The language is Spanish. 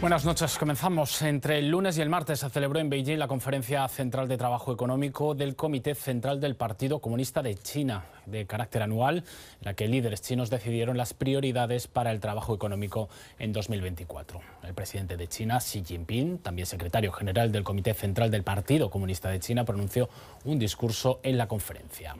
Buenas noches, comenzamos. Entre el lunes y el martes se celebró en Beijing la Conferencia Central de Trabajo Económico del Comité Central del Partido Comunista de China, de carácter anual, en la que líderes chinos decidieron las prioridades para el trabajo económico en 2024. El presidente de China, Xi Jinping, también secretario general del Comité Central del Partido Comunista de China, pronunció un discurso en la conferencia.